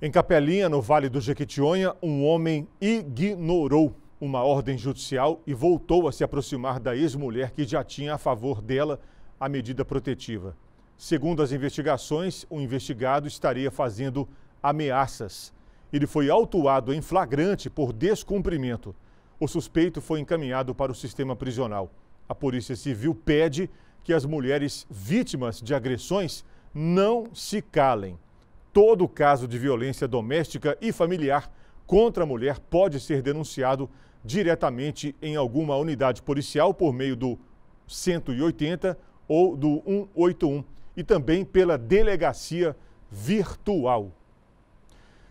Em Capelinha, no Vale do Jequitinhonha, um homem ignorou uma ordem judicial e voltou a se aproximar da ex-mulher que já tinha a favor dela a medida protetiva. Segundo as investigações, o investigado estaria fazendo ameaças. Ele foi autuado em flagrante por descumprimento. O suspeito foi encaminhado para o sistema prisional. A Polícia Civil pede que as mulheres vítimas de agressões não se calem. Todo caso de violência doméstica e familiar contra a mulher pode ser denunciado diretamente em alguma unidade policial por meio do 180 ou do 181 e também pela delegacia virtual.